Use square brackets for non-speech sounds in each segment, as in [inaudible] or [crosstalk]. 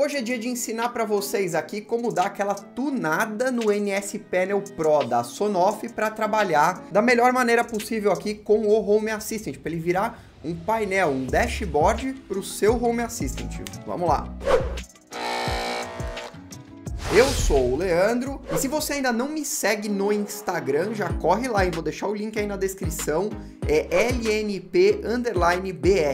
Hoje é dia de ensinar para vocês aqui como dar aquela tunada no NS Panel Pro da Sonoff para trabalhar da melhor maneira possível aqui com o Home Assistant, para ele virar um painel, um dashboard para o seu Home Assistant. Vamos lá! Eu sou o Leandro e se você ainda não me segue no Instagram, já corre lá e vou deixar o link aí na descrição. É lnp_br.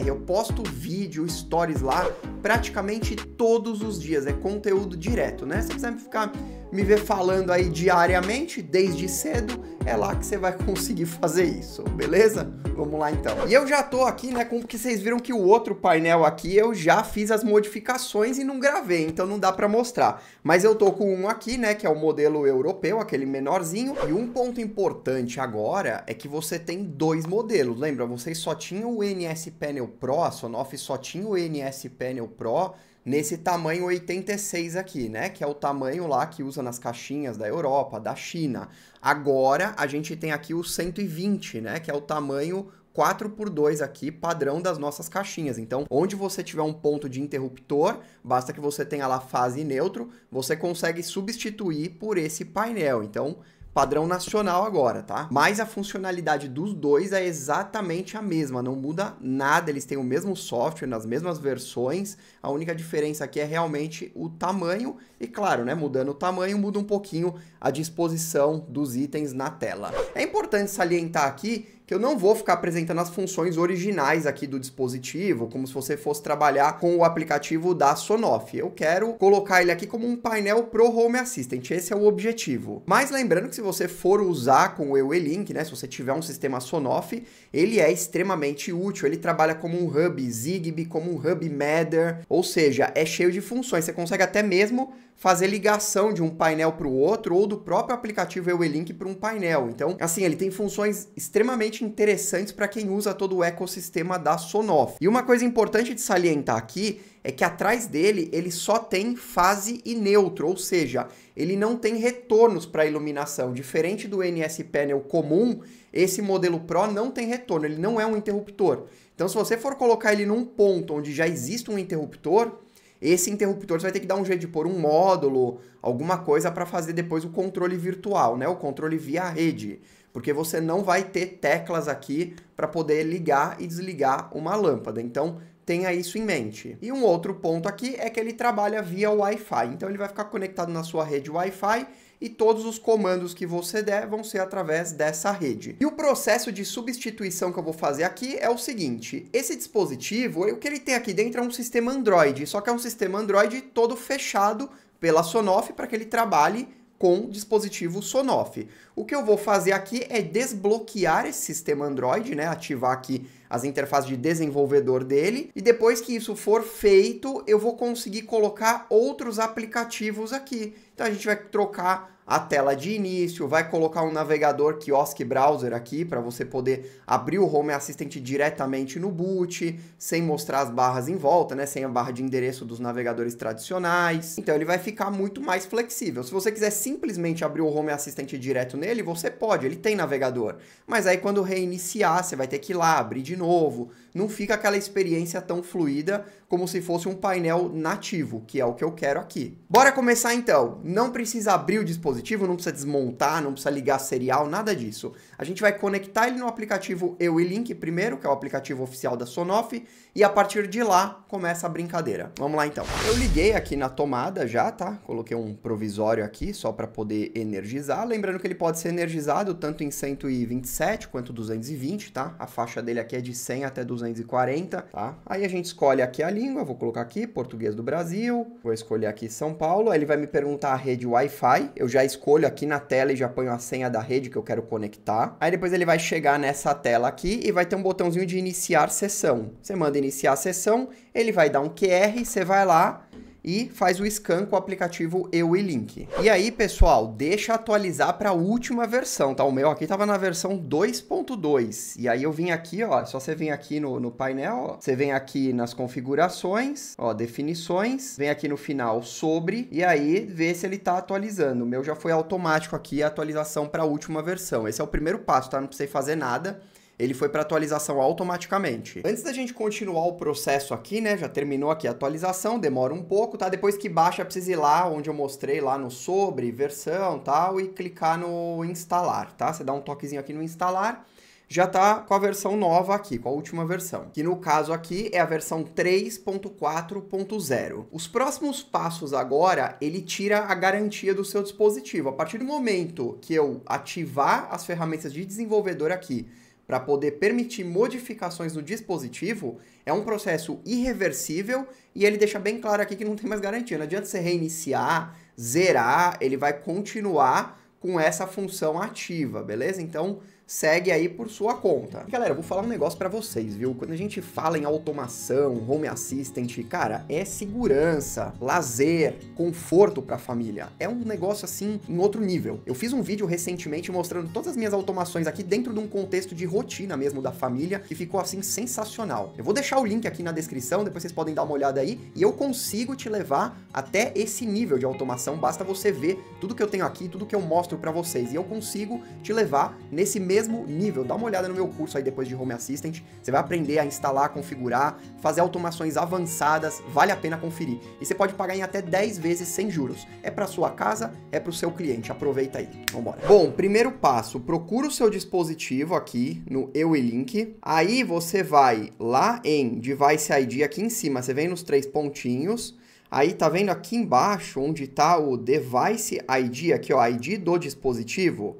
Eu posto vídeo, stories lá praticamente todos os dias, é conteúdo direto, né? Se quiser ficar me ver falando aí diariamente, desde cedo, é lá que você vai [laughs] conseguir fazer isso, beleza? Vamos lá então. E eu já tô aqui, né, com que vocês viram que o outro painel aqui eu já fiz as modificações e não gravei, então não dá para mostrar. Mas eu tô com um aqui, né, que é o modelo europeu, aquele menorzinho. E um ponto importante agora é que você tem dois modelos. Lembra, vocês só tinham o NS Panel Pro, a Sonoff só tinha o NS Panel Pro nesse tamanho 86 aqui, né? Que é o tamanho lá que usa nas caixinhas da Europa, da China. Agora a gente tem aqui o 120, né? Que é o tamanho 4 por 2 aqui, padrão das nossas caixinhas. Então, onde você tiver um ponto de interruptor, basta que você tenha lá fase neutro, você consegue substituir por esse painel. Então, padrão nacional agora, tá? Mas a funcionalidade dos dois é exatamente a mesma, não muda nada, eles têm o mesmo software, nas mesmas versões, a única diferença aqui é realmente o tamanho, e claro, né, mudando o tamanho, muda um pouquinho a disposição dos itens na tela. É importante salientar aqui que eu não vou ficar apresentando as funções originais aqui do dispositivo, como se você fosse trabalhar com o aplicativo da Sonoff. Eu quero colocar ele aqui como um painel pro Home Assistant, esse é o objetivo. Mas lembrando que se você for usar com o Ewelink, né, se você tiver um sistema Sonoff, ele é extremamente útil, ele trabalha como um hub Zigbee, como um hub Matter, ou seja, é cheio de funções, você consegue até mesmo fazer ligação de um painel para o outro ou do próprio aplicativo Ewelink para um painel. Então, assim, ele tem funções extremamente interessantes para quem usa todo o ecossistema da Sonoff. E uma coisa importante de salientar aqui é que atrás dele ele só tem fase e neutro, ou seja, ele não tem retornos para iluminação. Diferente do NS Panel comum, esse modelo Pro não tem retorno, ele não é um interruptor. Então, se você for colocar ele num ponto onde já existe um interruptor, esse interruptor você vai ter que dar um jeito de pôr um módulo, alguma coisa para fazer depois o controle virtual, né? O controle via rede, porque você não vai ter teclas aqui para poder ligar e desligar uma lâmpada. Então, tenha isso em mente. E um outro ponto aqui é que ele trabalha via Wi-Fi. Então ele vai ficar conectado na sua rede Wi-Fi e todos os comandos que você der vão ser através dessa rede. E o processo de substituição que eu vou fazer aqui é o seguinte, esse dispositivo, o que ele tem aqui dentro é um sistema Android, só que é um sistema Android todo fechado pela Sonoff para que ele trabalhe com dispositivo Sonoff. O que eu vou fazer aqui é desbloquear esse sistema Android, né, ativar aqui as interfaces de desenvolvedor dele, e depois que isso for feito, eu vou conseguir colocar outros aplicativos aqui. Então a gente vai trocar a tela de início, vai colocar um navegador Kiosk Browser aqui para você poder abrir o Home Assistant diretamente no boot, sem mostrar as barras em volta, né, sem a barra de endereço dos navegadores tradicionais. Então ele vai ficar muito mais flexível. Se você quiser simplesmente abrir o Home Assistant direto nele, você pode, ele tem navegador. Mas aí quando reiniciar, você vai ter que ir lá abrir de de novo não fica aquela experiência tão fluida como se fosse um painel nativo, que é o que eu quero aqui. Bora começar então. Não precisa abrir o dispositivo, não precisa desmontar, não precisa ligar serial, nada disso. A gente vai conectar ele no aplicativo Eulink primeiro, que é o aplicativo oficial da Sonoff, e a partir de lá começa a brincadeira. Vamos lá então. Eu liguei aqui na tomada já, tá? Coloquei um provisório aqui só para poder energizar, lembrando que ele pode ser energizado tanto em 127 quanto 220, tá? A faixa dele aqui é de 100 até 220 240, tá? Aí a gente escolhe aqui a língua, vou colocar aqui português do Brasil, vou escolher aqui São Paulo, aí ele vai me perguntar a rede Wi-Fi, eu já escolho aqui na tela e já ponho a senha da rede que eu quero conectar. Aí depois ele vai chegar nessa tela aqui e vai ter um botãozinho de iniciar sessão. Você manda iniciar a sessão, ele vai dar um QR, você vai lá, e faz o scan com o aplicativo EWILink. E aí, pessoal, deixa atualizar para a última versão, tá? O meu aqui estava na versão 2.2. E aí eu vim aqui, ó, só você vem aqui no, no painel, ó, você vem aqui nas configurações, ó, definições, vem aqui no final sobre e aí vê se ele tá atualizando. O meu já foi automático aqui a atualização para a última versão. Esse é o primeiro passo, tá? Não precisei fazer nada ele foi para atualização automaticamente. Antes da gente continuar o processo aqui, né, já terminou aqui a atualização, demora um pouco, tá? Depois que baixa, precisa ir lá onde eu mostrei lá no sobre, versão, tal, e clicar no instalar, tá? Você dá um toquezinho aqui no instalar, já tá com a versão nova aqui, com a última versão, que no caso aqui é a versão 3.4.0. Os próximos passos agora, ele tira a garantia do seu dispositivo. A partir do momento que eu ativar as ferramentas de desenvolvedor aqui para poder permitir modificações no dispositivo é um processo irreversível e ele deixa bem claro aqui que não tem mais garantia. Não adianta você reiniciar, zerar, ele vai continuar com essa função ativa, beleza? Então, segue aí por sua conta. E, galera, eu vou falar um negócio para vocês, viu? Quando a gente fala em automação, home assistant, cara, é segurança, lazer, conforto para a família. É um negócio assim em outro nível. Eu fiz um vídeo recentemente mostrando todas as minhas automações aqui dentro de um contexto de rotina mesmo da família que ficou assim sensacional. Eu vou deixar o link aqui na descrição, depois vocês podem dar uma olhada aí e eu consigo te levar até esse nível de automação, basta você ver tudo que eu tenho aqui, tudo que eu mostro para vocês e eu consigo te levar nesse mesmo mesmo nível. Dá uma olhada no meu curso aí depois de Home Assistant, você vai aprender a instalar, configurar, fazer automações avançadas, vale a pena conferir. E você pode pagar em até 10 vezes sem juros. É para sua casa, é para o seu cliente. Aproveita aí. vamos embora Bom, primeiro passo, procura o seu dispositivo aqui no Link Aí você vai lá em Device ID aqui em cima, você vem nos três pontinhos. Aí tá vendo aqui embaixo onde tá o Device ID aqui, ó, ID do dispositivo.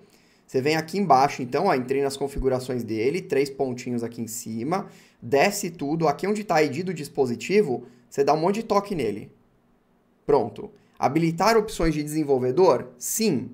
Você vem aqui embaixo, então, ó, entrei nas configurações dele, três pontinhos aqui em cima, desce tudo, aqui onde está ID do dispositivo, você dá um monte de toque nele. Pronto. Habilitar opções de desenvolvedor? Sim.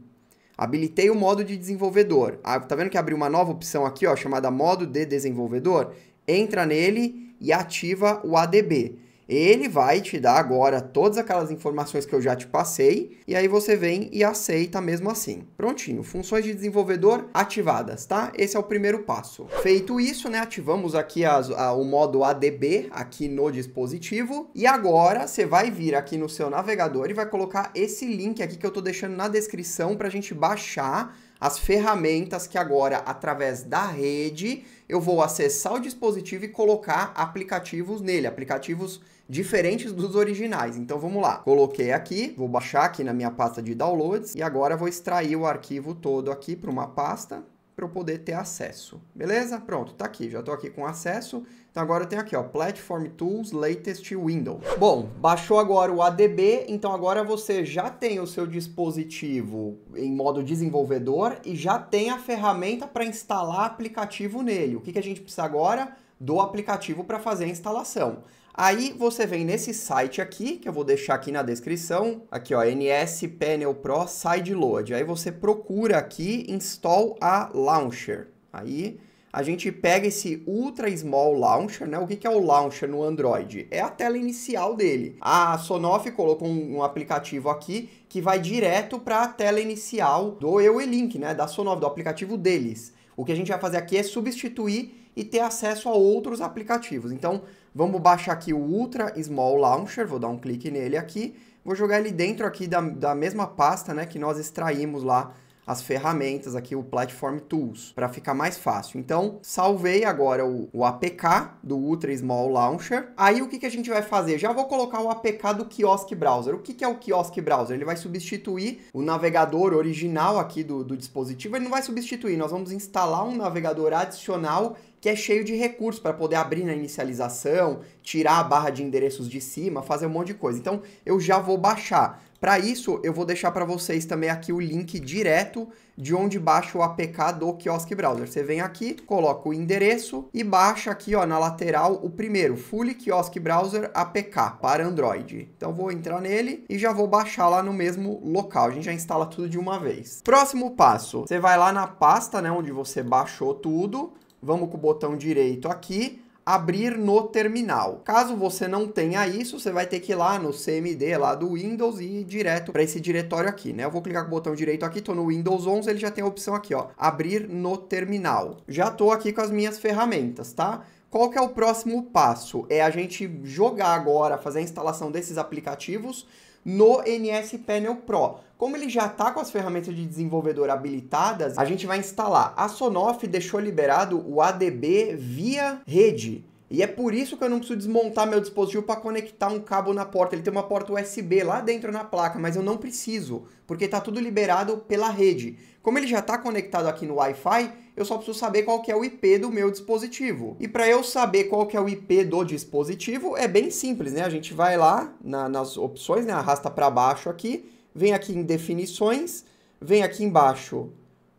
Habilitei o modo de desenvolvedor. Ah, tá vendo que abriu uma nova opção aqui, ó, chamada modo de desenvolvedor? Entra nele e ativa o ADB. Ele vai te dar agora todas aquelas informações que eu já te passei e aí você vem e aceita mesmo assim. Prontinho, funções de desenvolvedor ativadas, tá? Esse é o primeiro passo. Feito isso, né, ativamos aqui as, a, o modo ADB aqui no dispositivo e agora você vai vir aqui no seu navegador e vai colocar esse link aqui que eu tô deixando na descrição para a gente baixar as ferramentas que agora, através da rede, eu vou acessar o dispositivo e colocar aplicativos nele, aplicativos diferentes dos originais. Então vamos lá, coloquei aqui, vou baixar aqui na minha pasta de downloads e agora vou extrair o arquivo todo aqui para uma pasta para eu poder ter acesso. Beleza? Pronto, tá aqui, já estou aqui com acesso. Então agora eu tenho aqui, ó, Platform Tools Latest Windows. Bom, baixou agora o ADB, então agora você já tem o seu dispositivo em modo desenvolvedor e já tem a ferramenta para instalar aplicativo nele. O que, que a gente precisa agora? Do aplicativo para fazer a instalação. Aí você vem nesse site aqui, que eu vou deixar aqui na descrição, aqui ó, NS Panel Pro Side Load. Aí você procura aqui Install a Launcher. Aí a gente pega esse Ultra Small Launcher, né? O que, que é o Launcher no Android? É a tela inicial dele. A Sonoff colocou um, um aplicativo aqui que vai direto para a tela inicial do Eulink, né? Da Sonoff, do aplicativo deles. O que a gente vai fazer aqui é substituir e ter acesso a outros aplicativos. Então, Vamos baixar aqui o Ultra Small Launcher, vou dar um clique nele aqui, vou jogar ele dentro aqui da, da mesma pasta né, que nós extraímos lá as ferramentas aqui, o Platform Tools, para ficar mais fácil. Então, salvei agora o, o, APK do Ultra Small Launcher. Aí, o que, que a gente vai fazer? Já vou colocar o APK do Kiosk Browser. O que, que é o Kiosk Browser? Ele vai substituir o navegador original aqui do, do dispositivo. Ele não vai substituir, nós vamos instalar um navegador adicional que é cheio de recursos para poder abrir na inicialização, tirar a barra de endereços de cima, fazer um monte de coisa. Então eu já vou baixar. Para isso, eu vou deixar para vocês também aqui o link direto de onde baixa o APK do Kiosk Browser. Você vem aqui, coloca o endereço e baixa aqui ó, na lateral o primeiro, Fully Kiosk Browser APK para Android. Então vou entrar nele e já vou baixar lá no mesmo local. A gente já instala tudo de uma vez. Próximo passo, você vai lá na pasta né, onde você baixou tudo, vamos com o botão direito aqui, abrir no terminal. Caso você não tenha isso, você vai ter que ir lá no CMD lá do Windows e ir direto para esse diretório aqui, né? Eu vou clicar com o botão direito aqui, tô no Windows 11, ele já tem a opção aqui, ó, abrir no terminal. Já tô aqui com as minhas ferramentas, tá? Qual que é o próximo passo? É a gente jogar agora, fazer a instalação desses aplicativos no NS Panel Pro. Como ele já está com as ferramentas de desenvolvedor habilitadas, a gente vai instalar. A Sonoff deixou liberado o ADB via rede. E é por isso que eu não preciso desmontar meu dispositivo para conectar um cabo na porta. Ele tem uma porta USB lá dentro na placa, mas eu não preciso, porque está tudo liberado pela rede. Como ele já está conectado aqui no Wi-Fi, eu só preciso saber qual que é o IP do meu dispositivo. E para eu saber qual que é o IP do dispositivo, é bem simples, né? A gente vai lá na, nas opções, né? arrasta para baixo aqui, vem aqui em definições, vem aqui embaixo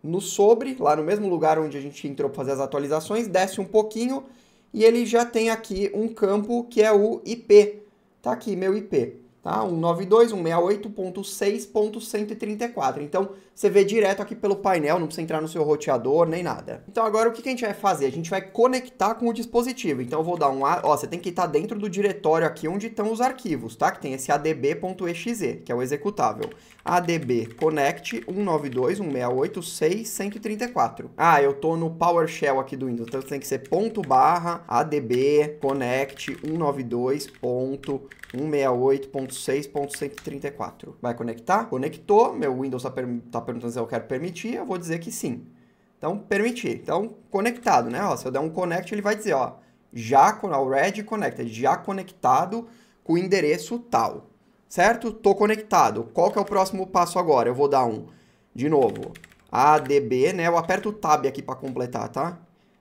no sobre, lá no mesmo lugar onde a gente entrou para fazer as atualizações, desce um pouquinho e ele já tem aqui um campo que é o IP. Tá aqui meu IP, tá? 192.168.134. Então, você vê direto aqui pelo painel, não precisa entrar no seu roteador nem nada. Então agora o que a gente vai fazer? A gente vai conectar com o dispositivo. Então eu vou dar um... A... Ó, você tem que estar dentro do diretório aqui onde estão os arquivos, tá? Que tem esse adb.exe, que é o executável. adb connect 192.168.6.134. Ah, eu tô no PowerShell aqui do Windows, então tem que ser ponto barra adb connect 192.168.6.134. Vai conectar? Conectou, meu Windows tá, per... tá perguntando se eu quero permitir, eu vou dizer que sim. Então, permitir. Então, conectado, né? Ó, se eu der um connect, ele vai dizer, ó, já already connected, já conectado com o endereço tal. Certo? Tô conectado. Qual que é o próximo passo agora? Eu vou dar um, de novo, ADB, né? Eu aperto o tab aqui para completar, tá?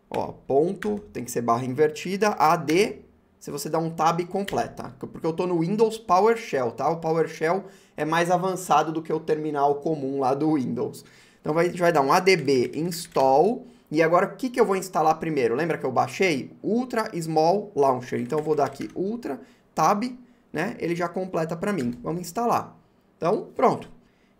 Ó, ponto, tem que ser barra invertida, AD se você dá um tab e completa, porque eu estou no Windows PowerShell, tá? O PowerShell é mais avançado do que o terminal comum lá do Windows. Então vai, a gente vai dar um adb install, e agora o que, que eu vou instalar primeiro? Lembra que eu baixei? Ultra Small Launcher, então eu vou dar aqui Ultra Tab, né? Ele já completa para mim, vamos instalar. Então pronto,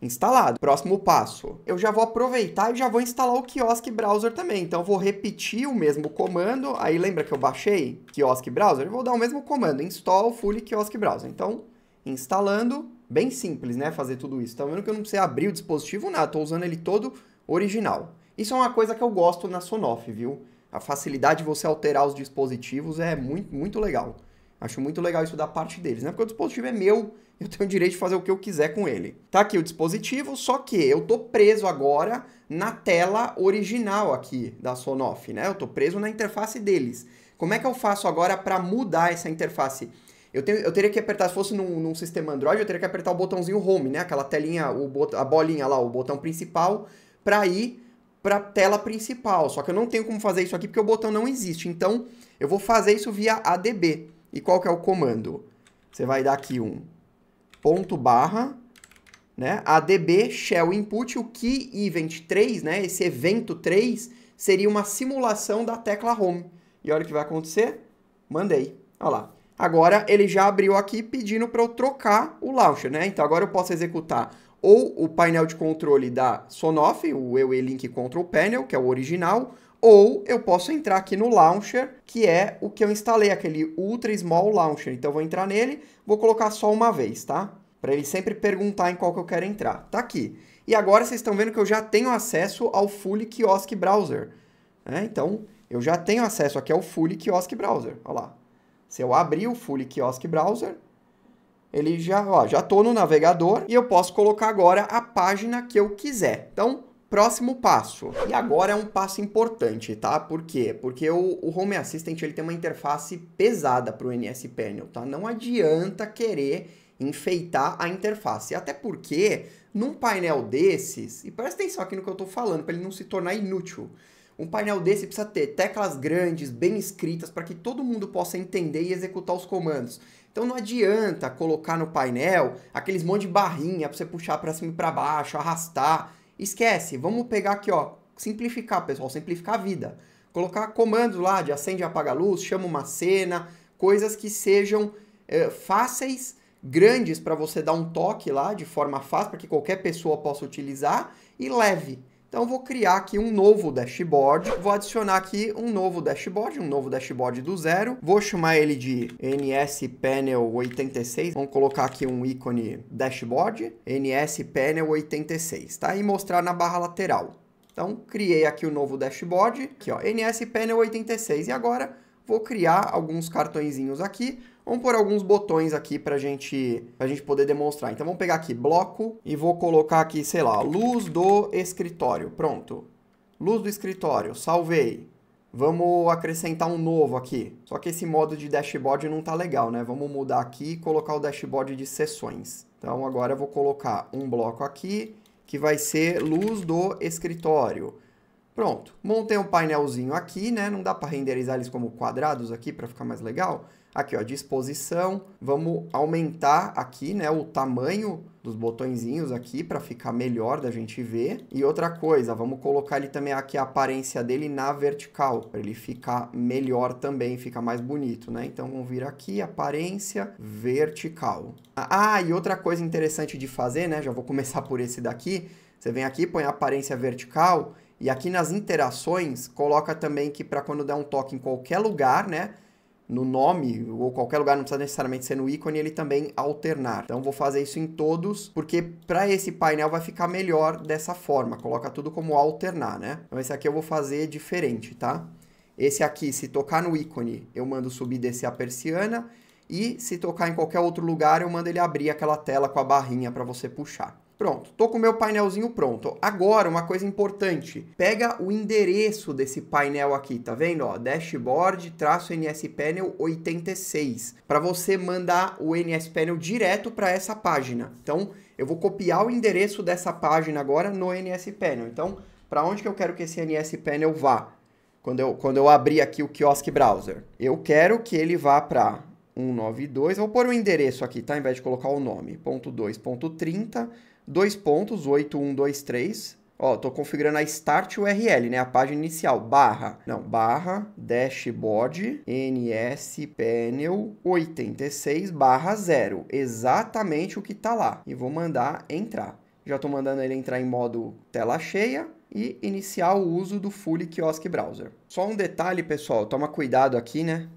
instalado. Próximo passo, eu já vou aproveitar e já vou instalar o Kiosk Browser também. Então, eu vou repetir o mesmo comando. Aí, lembra que eu baixei Kiosk Browser? Eu vou dar o mesmo comando, install fully Kiosk Browser. Então, instalando, bem simples, né, fazer tudo isso. Tá vendo que eu não precisei abrir o dispositivo, nada, estou usando ele todo original. Isso é uma coisa que eu gosto na Sonoff, viu? A facilidade de você alterar os dispositivos é muito, muito legal. Acho muito legal isso da parte deles, né? Porque o dispositivo é meu, eu tenho o direito de fazer o que eu quiser com ele. Tá aqui o dispositivo, só que eu tô preso agora na tela original aqui da Sonoff, né? Eu tô preso na interface deles. Como é que eu faço agora para mudar essa interface? Eu, tenho, eu teria que apertar, se fosse num, num, sistema Android, eu teria que apertar o botãozinho Home, né? Aquela telinha, o bot, a bolinha lá, o botão principal, para ir para a tela principal. Só que eu não tenho como fazer isso aqui porque o botão não existe. Então, eu vou fazer isso via ADB. E qual que é o comando? Você vai dar aqui um ponto barra, né, adb shell input, o key event 3, né, esse evento 3, seria uma simulação da tecla home. E olha o que vai acontecer, mandei, olha lá. Agora ele já abriu aqui pedindo para eu trocar o launcher, né? Então agora eu posso executar ou o painel de controle da Sonoff, o EUE Link Control Panel, que é o original, ou eu posso entrar aqui no Launcher, que é o que eu instalei, aquele Ultra Small Launcher. Então, eu vou entrar nele, vou colocar só uma vez, tá? Para ele sempre perguntar em qual que eu quero entrar. Tá aqui. E agora vocês estão vendo que eu já tenho acesso ao Fully Kiosk Browser. Né? Então, eu já tenho acesso aqui ao Fully Kiosk Browser. Olha lá. Se eu abrir o Fully Kiosk Browser, ele já, ó, já estou no navegador e eu posso colocar agora a página que eu quiser. Então, Próximo passo. E agora é um passo importante, tá? Por quê? Porque o, o Home Assistant ele tem uma interface pesada para o NS Panel, tá? Não adianta querer enfeitar a interface. Até porque, num painel desses, e presta atenção aqui no que eu estou falando, para ele não se tornar inútil. Um painel desse precisa ter teclas grandes, bem escritas, para que todo mundo possa entender e executar os comandos. Então não adianta colocar no painel aqueles monte de barrinha para você puxar para cima e para baixo, arrastar. Esquece, vamos pegar aqui, ó, simplificar, pessoal, simplificar a vida. Colocar comandos lá de acende e apaga a luz, chama uma cena, coisas que sejam é, fáceis, grandes para você dar um toque lá de forma fácil, para que qualquer pessoa possa utilizar e leve. Então vou criar aqui um novo dashboard, vou adicionar aqui um novo dashboard, um novo dashboard do zero. Vou chamar ele de NS Panel 86 vamos colocar aqui um ícone dashboard, NS Panel 86 tá? E mostrar na barra lateral. Então criei aqui o novo dashboard, aqui ó, NS Panel 86 e agora vou criar alguns cartõezinhos aqui, Vamos pôr alguns botões aqui para gente, a gente poder demonstrar. Então, vamos pegar aqui bloco e vou colocar aqui, sei lá, luz do escritório. Pronto. Luz do escritório. Salvei. Vamos acrescentar um novo aqui. Só que esse modo de dashboard não está legal, né? Vamos mudar aqui e colocar o dashboard de sessões. Então agora eu vou colocar um bloco aqui que vai ser luz do escritório. Pronto, montei um painelzinho aqui, né? Não dá para renderizar eles como quadrados aqui para ficar mais legal. Aqui, ó, disposição, vamos aumentar aqui, né, o tamanho dos botõezinhos aqui para ficar melhor da gente ver. E outra coisa, vamos colocar ele também aqui a aparência dele na vertical, para ele ficar melhor também, fica mais bonito, né? Então vamos vir aqui, aparência vertical. Ah, e outra coisa interessante de fazer, né, já vou começar por esse daqui, você vem aqui, põe a aparência vertical e aqui nas interações, coloca também que para quando der um toque em qualquer lugar, né? No nome ou qualquer lugar, não precisa necessariamente ser no ícone, ele também alternar. Então vou fazer isso em todos, porque para esse painel vai ficar melhor dessa forma. Coloca tudo como alternar, né? Então esse aqui eu vou fazer diferente, tá? Esse aqui, se tocar no ícone, eu mando subir e descer a persiana. E se tocar em qualquer outro lugar, eu mando ele abrir aquela tela com a barrinha para você puxar. Pronto, tô com meu painelzinho pronto. Agora, uma coisa importante, pega o endereço desse painel aqui, tá vendo? Ó, dashboard NSPanel 86, para você mandar o NSPanel direto para essa página. Então, eu vou copiar o endereço dessa página agora no NSPanel. Então, para onde que eu quero que esse NSPanel vá? Quando eu, quando eu abrir aqui o Kiosk Browser. Eu quero que ele vá para 192, vou pôr o endereço aqui, tá? Em vez de colocar o nome, ponto 2.30... ponto dois pontos, 8123. Ó, tô configurando a start URL, né? A página inicial, barra, não, barra, dashboard, nspanel 86 barra 0. Exatamente o que tá lá. E vou mandar entrar. Já tô mandando ele entrar em modo tela cheia e iniciar o uso do Fully Kiosk Browser. Só um detalhe, pessoal, toma cuidado aqui, né?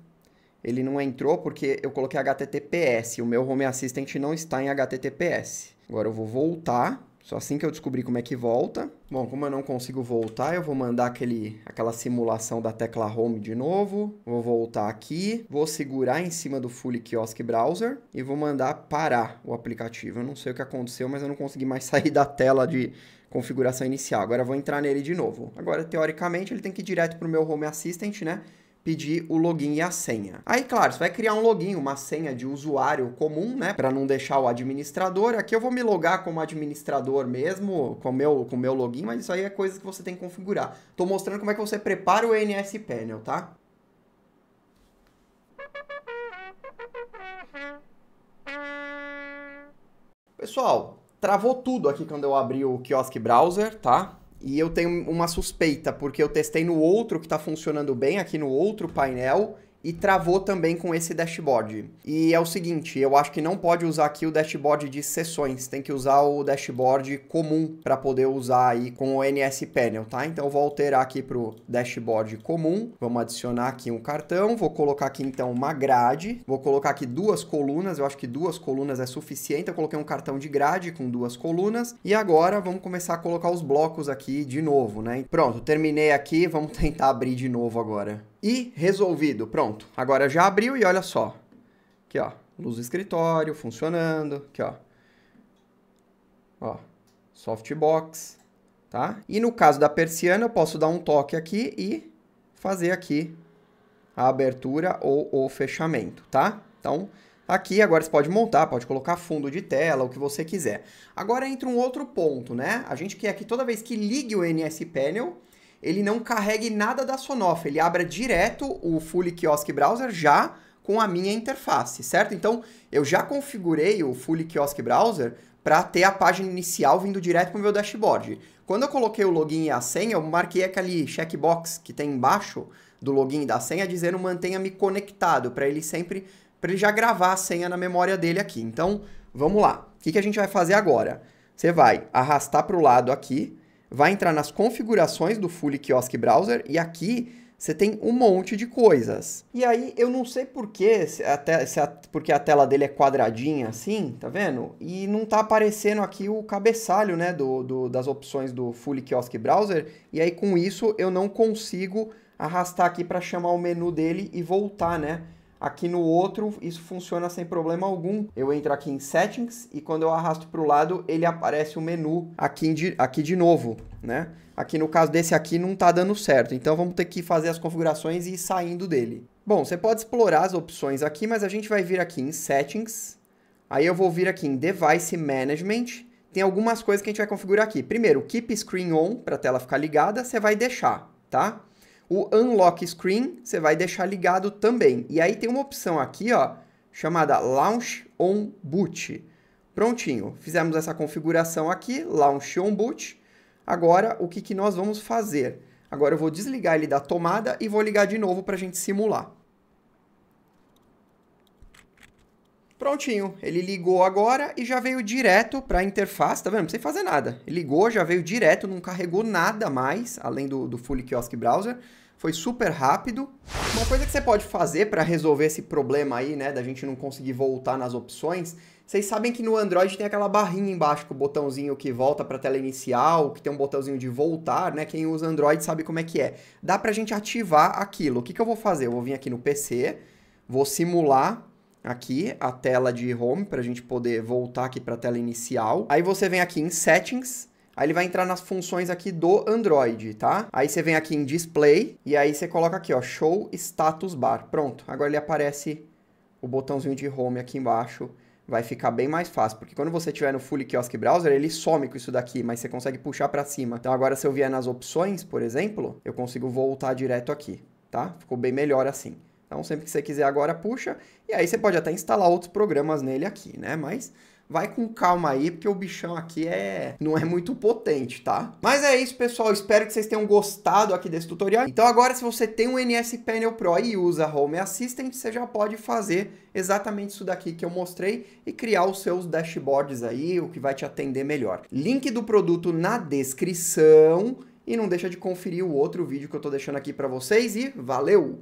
Ele não entrou porque eu coloquei HTTPS, o meu Home Assistant não está em HTTPS. Agora eu vou voltar, só assim que eu descobri como é que volta. Bom, como eu não consigo voltar, eu vou mandar aquele, aquela simulação da tecla Home de novo. Vou voltar aqui, vou segurar em cima do Fully Kiosk Browser e vou mandar parar o aplicativo. Eu não sei o que aconteceu, mas eu não consegui mais [laughs] sair da tela de configuração inicial. Agora eu vou entrar nele de novo. Agora, teoricamente, ele tem que ir direto para o meu Home Assistant, né? pedir o login e a senha. Aí, claro, você vai criar um login, uma senha de usuário comum, né, para não deixar o administrador. Aqui eu vou me logar como administrador mesmo, com meu com meu login, mas isso aí é coisa que você tem que configurar. Estou mostrando como é que você prepara o NSPanel, tá? Pessoal, travou tudo aqui quando eu abri o Kiosk Browser, tá? E eu tenho uma suspeita, porque eu testei no outro que está funcionando bem, aqui no outro painel, e travou também com esse dashboard. E é o seguinte, eu acho que não pode usar aqui o dashboard de sessões, tem que usar o dashboard comum para poder usar aí com o NS Panel, tá? Então vou alterar aqui para o dashboard comum, vamos adicionar aqui um cartão, vou colocar aqui então uma grade, vou colocar aqui duas colunas, eu acho que duas colunas é suficiente, eu coloquei um cartão de grade com duas colunas, e agora vamos começar a colocar os blocos aqui de novo, né? Pronto, terminei aqui, vamos [laughs] tentar abrir de novo agora e resolvido. Pronto. Agora já abriu e olha só. Aqui, ó. Luz do escritório funcionando. Aqui, ó. Ó. Softbox. Tá? E no caso da persiana, eu posso dar um toque aqui e fazer aqui a abertura ou o fechamento, tá? Então, aqui agora você pode montar, pode colocar fundo de tela, o que você quiser. Agora entra um outro ponto, né? A gente quer que toda vez que ligue o NS Panel, ele não carregue nada da Sonoff, ele abra direto o Fully Kiosk Browser já com a minha interface, certo? Então, eu já configurei o Fully Kiosk Browser para ter a página inicial vindo direto para o meu dashboard. Quando eu coloquei o login e a senha, eu marquei aquele checkbox que tem embaixo do login e da senha dizendo mantenha-me conectado, para ele sempre para ele já gravar a senha na memória dele aqui. Então, vamos lá. O que, que a gente vai fazer agora? Você vai arrastar para o lado aqui, vai entrar nas configurações do Fully Kiosk Browser e aqui você tem um monte de coisas. E aí eu não sei porquê, se até, se a, porque a tela dele é quadradinha assim, tá vendo? E não tá aparecendo aqui o cabeçalho né, do, do, das opções do Fully Kiosk Browser, e aí com isso eu não consigo arrastar aqui para chamar o menu dele e voltar, né? Aqui no outro, isso funciona sem problema algum. Eu entro aqui em Settings e quando eu arrasto para o lado, ele aparece o menu aqui, de, aqui de novo, né? Aqui no caso desse aqui não está dando certo, então vamos ter que fazer as configurações e ir saindo dele. Bom, você pode explorar as opções aqui, mas a gente vai vir aqui em Settings, aí eu vou vir aqui em Device Management, tem algumas coisas que a gente vai configurar aqui. Primeiro, Keep Screen On, para a tela ficar ligada, você vai deixar, tá? O Unlock Screen você vai deixar ligado também. E aí tem uma opção aqui, ó, chamada Launch on Boot. Prontinho, fizemos essa configuração aqui, Launch on Boot. Agora, o que, que nós vamos fazer? Agora eu vou desligar ele da tomada e vou ligar de novo para a gente simular. Prontinho, ele ligou agora e já veio direto para a interface, tá vendo? Não precisa fazer nada. Ele ligou, já veio direto, não carregou nada mais, além do, do Fully Kiosk Browser. Foi super rápido. Uma coisa que você pode fazer para resolver esse problema aí, né, da gente não conseguir voltar nas opções, vocês sabem que no Android tem aquela barrinha embaixo com o botãozinho que volta para a tela inicial, que tem um botãozinho de voltar, né? Quem usa Android sabe como é que é. Dá para a gente ativar aquilo. O que, que eu vou fazer? Eu vou vir aqui no PC, vou simular aqui a tela de home para a gente poder voltar aqui para a tela inicial. Aí você vem aqui em settings, Aí ele vai entrar nas funções aqui do Android, tá? Aí você vem aqui em Display e aí você coloca aqui, ó, Show Status Bar. Pronto, agora ele aparece o botãozinho de Home aqui embaixo. Vai ficar bem mais fácil, porque quando você tiver no Full Kiosk Browser, ele some com isso daqui, mas você consegue puxar para cima. Então agora se eu vier nas opções, por exemplo, eu consigo voltar direto aqui, tá? Ficou bem melhor assim. Então, sempre que você quiser agora, puxa. E aí você pode até instalar outros programas nele aqui, né? Mas vai com calma aí, porque o bichão aqui é não é muito potente, tá? Mas é isso, pessoal. Espero que vocês tenham gostado aqui desse tutorial. Então agora, se você tem um NS Panel Pro e usa Home Assistant, você já pode fazer exatamente isso daqui que eu mostrei e criar os seus dashboards aí, o que vai te atender melhor. Link do produto na descrição. E não deixa de conferir o outro vídeo que eu tô deixando aqui para vocês e valeu!